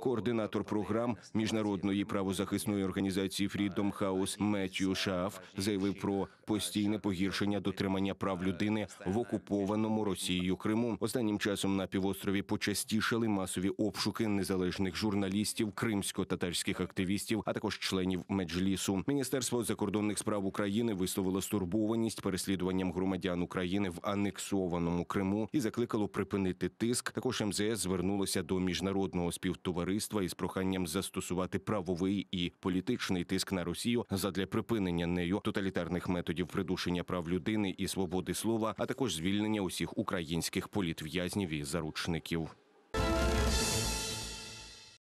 координатор програм міжнародної правозахисної організації Freedom House Меттью Шаф заявив про постійне погіршення дотримання прав людини в окупованому Росією Криму. Останнім часом на півострові почастішали масові обшуки незалежних журналістів, кримсько-татарських активістів, а також членів меджлісу. Міністерство закордонних справ України висловило стурбованість переслідуванням громадян України в анексованому Криму і закликало припинити тиск. Також МЗС звернулося до міжнародного співтовариства товариства із проханням застосувати правовий і політичний тиск на Росію задля припинення нею тоталітарних методів придушення прав людини і свободи слова, а також звільнення усіх українських політв'язнів і заручників.